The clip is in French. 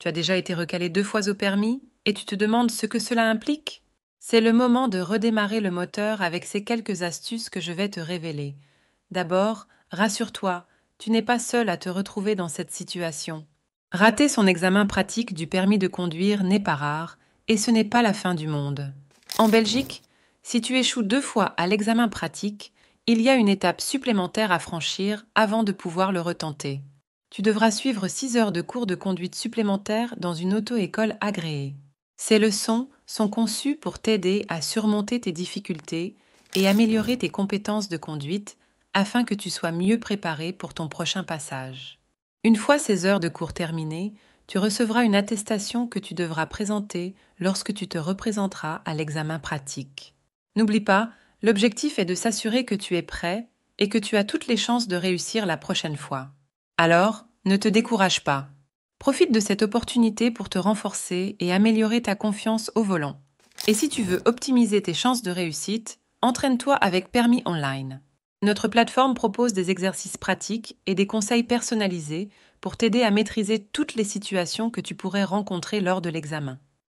Tu as déjà été recalé deux fois au permis et tu te demandes ce que cela implique C'est le moment de redémarrer le moteur avec ces quelques astuces que je vais te révéler. D'abord, rassure-toi, tu n'es pas seul à te retrouver dans cette situation. Rater son examen pratique du permis de conduire n'est pas rare et ce n'est pas la fin du monde. En Belgique, si tu échoues deux fois à l'examen pratique, il y a une étape supplémentaire à franchir avant de pouvoir le retenter. Tu devras suivre 6 heures de cours de conduite supplémentaires dans une auto-école agréée. Ces leçons sont conçues pour t'aider à surmonter tes difficultés et améliorer tes compétences de conduite afin que tu sois mieux préparé pour ton prochain passage. Une fois ces heures de cours terminées, tu recevras une attestation que tu devras présenter lorsque tu te représenteras à l'examen pratique. N'oublie pas, l'objectif est de s'assurer que tu es prêt et que tu as toutes les chances de réussir la prochaine fois. Alors, ne te décourage pas. Profite de cette opportunité pour te renforcer et améliorer ta confiance au volant. Et si tu veux optimiser tes chances de réussite, entraîne-toi avec Permis Online. Notre plateforme propose des exercices pratiques et des conseils personnalisés pour t'aider à maîtriser toutes les situations que tu pourrais rencontrer lors de l'examen.